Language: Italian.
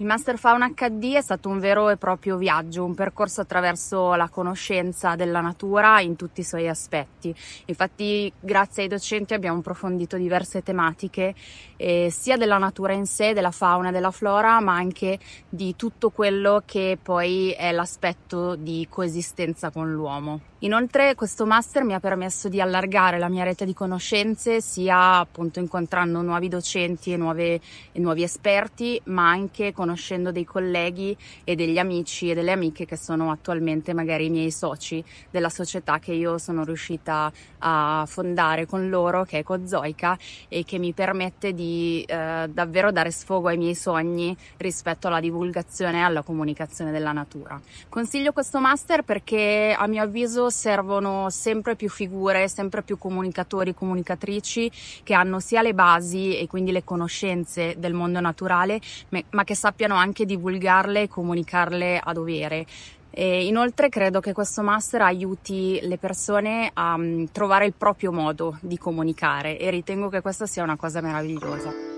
Il Master Fauna HD è stato un vero e proprio viaggio, un percorso attraverso la conoscenza della natura in tutti i suoi aspetti. Infatti grazie ai docenti abbiamo approfondito diverse tematiche eh, sia della natura in sé, della fauna e della flora, ma anche di tutto quello che poi è l'aspetto di coesistenza con l'uomo. Inoltre questo master mi ha permesso di allargare la mia rete di conoscenze sia appunto incontrando nuovi docenti e, nuove, e nuovi esperti, ma anche con conoscendo dei colleghi e degli amici e delle amiche che sono attualmente magari i miei soci della società che io sono riuscita a fondare con loro, che è Cozoica e che mi permette di eh, davvero dare sfogo ai miei sogni rispetto alla divulgazione e alla comunicazione della natura. Consiglio questo master perché a mio avviso servono sempre più figure, sempre più comunicatori, comunicatrici che hanno sia le basi e quindi le conoscenze del mondo naturale, ma che sappiano sappiano anche divulgarle e comunicarle a dovere. E inoltre credo che questo master aiuti le persone a um, trovare il proprio modo di comunicare e ritengo che questa sia una cosa meravigliosa.